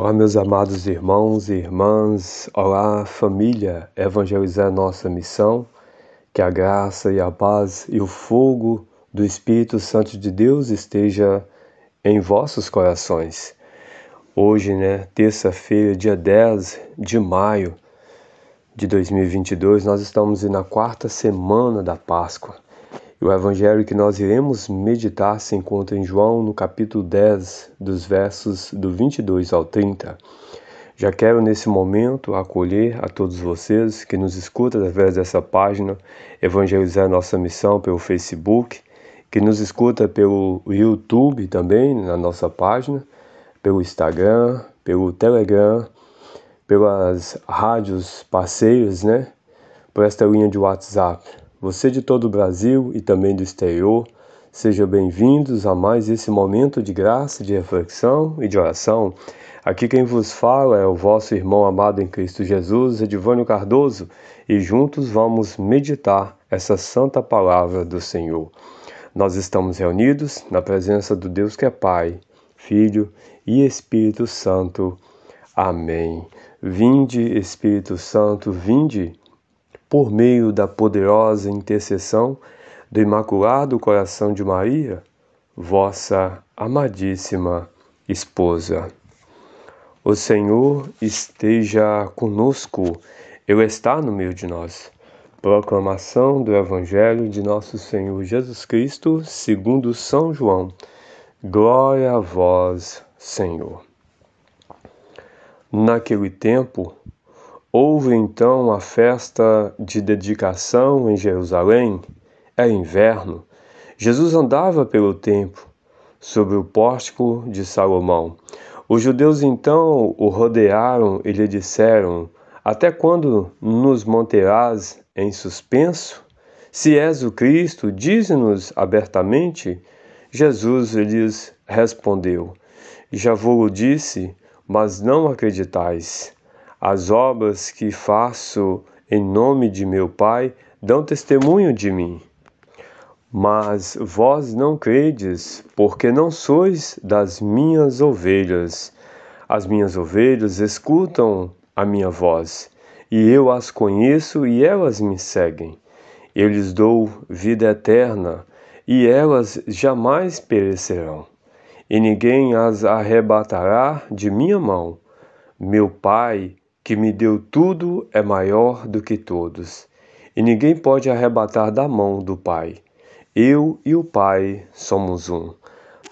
Olá, meus amados irmãos e irmãs, olá, família Evangelizar Nossa Missão, que a graça e a paz e o fogo do Espírito Santo de Deus esteja em vossos corações. Hoje, né, terça-feira, dia 10 de maio de 2022, nós estamos na quarta semana da Páscoa o evangelho que nós iremos meditar se encontra em João, no capítulo 10, dos versos do 22 ao 30. Já quero nesse momento acolher a todos vocês que nos escutam através dessa página Evangelizar Nossa Missão pelo Facebook, que nos escuta pelo YouTube também, na nossa página, pelo Instagram, pelo Telegram, pelas rádios parceiras, né? Por esta linha de WhatsApp você de todo o Brasil e também do exterior, sejam bem-vindos a mais esse momento de graça, de reflexão e de oração. Aqui quem vos fala é o vosso irmão amado em Cristo Jesus, Edivânio Cardoso, e juntos vamos meditar essa santa palavra do Senhor. Nós estamos reunidos na presença do Deus que é Pai, Filho e Espírito Santo. Amém. Vinde, Espírito Santo, vinde por meio da poderosa intercessão do Imaculado Coração de Maria, vossa amadíssima esposa. O Senhor esteja conosco, Ele está no meio de nós. Proclamação do Evangelho de Nosso Senhor Jesus Cristo, segundo São João. Glória a vós, Senhor. Naquele tempo, Houve então a festa de dedicação em Jerusalém. Era é inverno. Jesus andava pelo templo, sobre o pórtico de Salomão. Os judeus então o rodearam e lhe disseram: Até quando nos manterás em suspenso? Se és o Cristo, dize-nos abertamente. Jesus lhes respondeu: Já vou-lo disse, mas não acreditais. As obras que faço em nome de meu Pai dão testemunho de mim. Mas vós não credes, porque não sois das minhas ovelhas. As minhas ovelhas escutam a minha voz, e eu as conheço e elas me seguem. Eu lhes dou vida eterna, e elas jamais perecerão, e ninguém as arrebatará de minha mão. Meu Pai que me deu tudo é maior do que todos, e ninguém pode arrebatar da mão do Pai. Eu e o Pai somos um.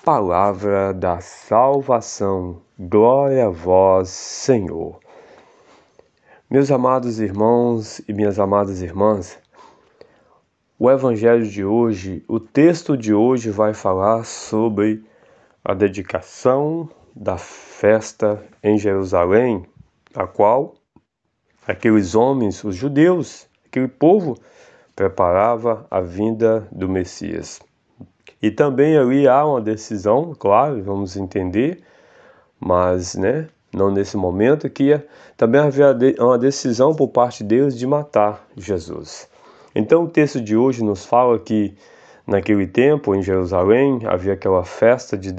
Palavra da salvação, glória a vós, Senhor. Meus amados irmãos e minhas amadas irmãs, o Evangelho de hoje, o texto de hoje vai falar sobre a dedicação da festa em Jerusalém a qual aqueles homens, os judeus, aquele povo, preparava a vinda do Messias. E também ali há uma decisão, claro, vamos entender, mas né, não nesse momento, que é também havia uma decisão por parte de Deus de matar Jesus. Então o texto de hoje nos fala que naquele tempo em Jerusalém havia aquela festa de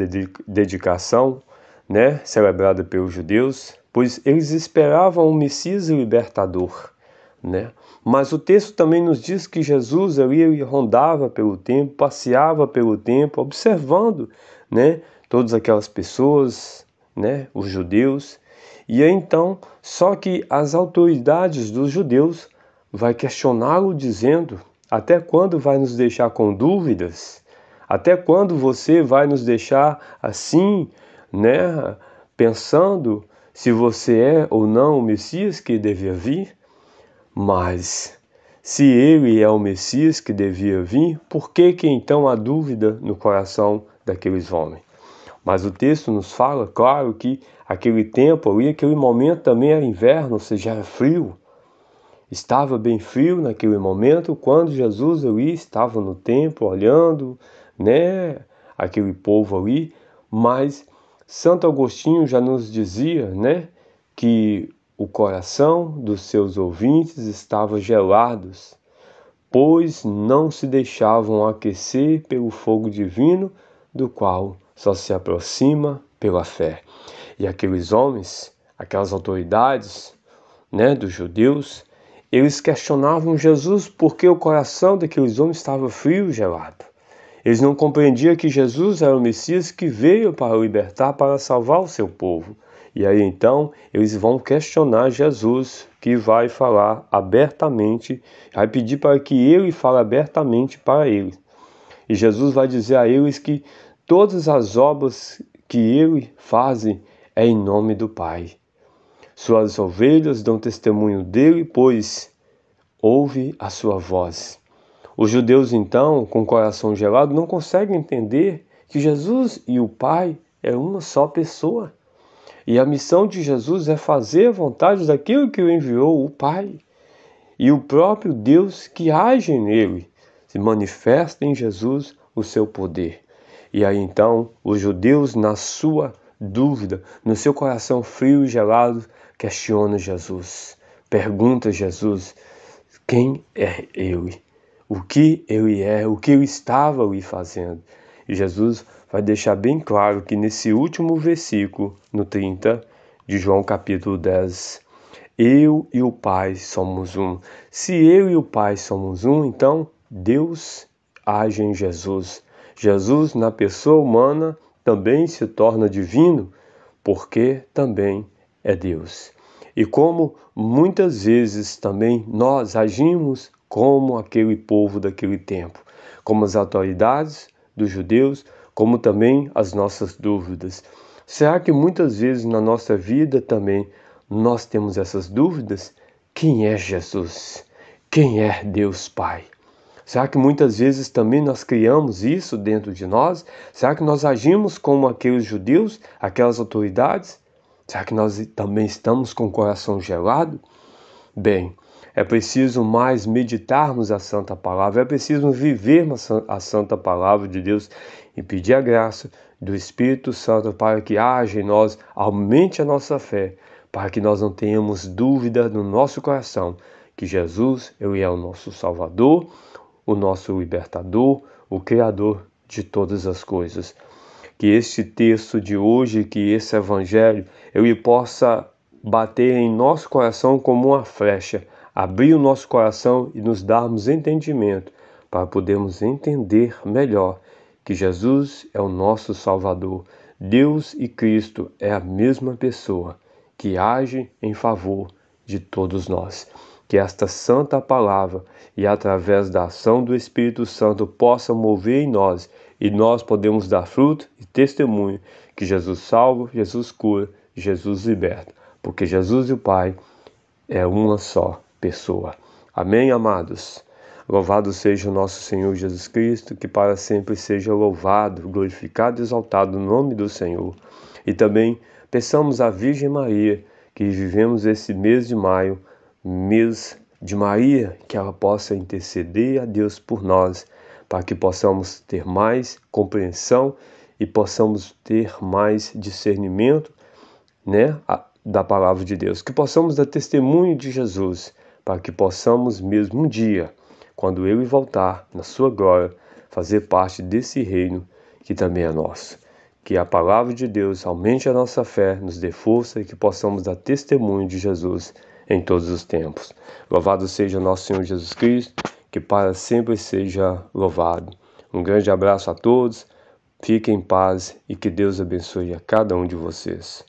dedicação, né, celebrada pelos judeus, pois eles esperavam um Messias libertador. Né? Mas o texto também nos diz que Jesus ali ele rondava pelo tempo, passeava pelo tempo, observando né, todas aquelas pessoas, né, os judeus. E aí, então, só que as autoridades dos judeus vai questioná-lo dizendo: até quando vai nos deixar com dúvidas? Até quando você vai nos deixar assim, né, pensando? se você é ou não o Messias que devia vir, mas se ele é o Messias que devia vir, por que que então há dúvida no coração daqueles homens? Mas o texto nos fala, claro, que aquele tempo ali, aquele momento também era inverno, ou seja, era frio. Estava bem frio naquele momento, quando Jesus ali estava no templo, olhando, né, aquele povo ali, mas Santo Agostinho já nos dizia, né, que o coração dos seus ouvintes estava gelados, pois não se deixavam aquecer pelo fogo divino, do qual só se aproxima pela fé. E aqueles homens, aquelas autoridades, né, dos judeus, eles questionavam Jesus porque o coração daqueles homens estava frio, e gelado. Eles não compreendiam que Jesus era o Messias que veio para libertar, para salvar o seu povo. E aí então eles vão questionar Jesus, que vai falar abertamente, vai pedir para que ele fale abertamente para eles. E Jesus vai dizer a eles que todas as obras que ele faz é em nome do Pai. Suas ovelhas dão testemunho dele, pois ouve a sua voz. Os judeus, então, com o coração gelado, não conseguem entender que Jesus e o Pai é uma só pessoa. E a missão de Jesus é fazer a vontade daquilo que o enviou, o Pai, e o próprio Deus que age nele, se manifesta em Jesus o seu poder. E aí então os judeus, na sua dúvida, no seu coração frio e gelado, questionam Jesus, perguntam a Jesus: quem é ele? o que eu ia, é, o que eu estava e fazendo. E Jesus vai deixar bem claro que nesse último versículo, no 30 de João capítulo 10, eu e o Pai somos um. Se eu e o Pai somos um, então Deus age em Jesus. Jesus, na pessoa humana, também se torna divino, porque também é Deus. E como muitas vezes também nós agimos como aquele povo daquele tempo, como as autoridades dos judeus, como também as nossas dúvidas. Será que muitas vezes na nossa vida também nós temos essas dúvidas? Quem é Jesus? Quem é Deus Pai? Será que muitas vezes também nós criamos isso dentro de nós? Será que nós agimos como aqueles judeus, aquelas autoridades? Será que nós também estamos com o coração gelado? Bem, é preciso mais meditarmos a Santa Palavra, é preciso vivermos a Santa Palavra de Deus e pedir a graça do Espírito Santo para que haja em nós, aumente a nossa fé, para que nós não tenhamos dúvida no nosso coração que Jesus ele é o nosso Salvador, o nosso libertador, o Criador de todas as coisas. Que este texto de hoje, que esse Evangelho, ele possa bater em nosso coração como uma flecha, abrir o nosso coração e nos darmos entendimento para podermos entender melhor que Jesus é o nosso Salvador. Deus e Cristo é a mesma pessoa que age em favor de todos nós. Que esta santa palavra e através da ação do Espírito Santo possa mover em nós e nós podemos dar fruto e testemunho que Jesus salva, Jesus cura, Jesus liberta, porque Jesus e o Pai é uma só pessoa. Amém, amados? Louvado seja o nosso Senhor Jesus Cristo, que para sempre seja louvado, glorificado e exaltado o no nome do Senhor. E também peçamos à Virgem Maria, que vivemos esse mês de maio, mês de Maria, que ela possa interceder a Deus por nós, para que possamos ter mais compreensão e possamos ter mais discernimento, né, da palavra de Deus, que possamos dar testemunho de Jesus para que possamos mesmo um dia, quando ele voltar na sua glória, fazer parte desse reino que também é nosso. Que a palavra de Deus aumente a nossa fé, nos dê força e que possamos dar testemunho de Jesus em todos os tempos. Louvado seja nosso Senhor Jesus Cristo, que para sempre seja louvado. Um grande abraço a todos, fiquem em paz e que Deus abençoe a cada um de vocês.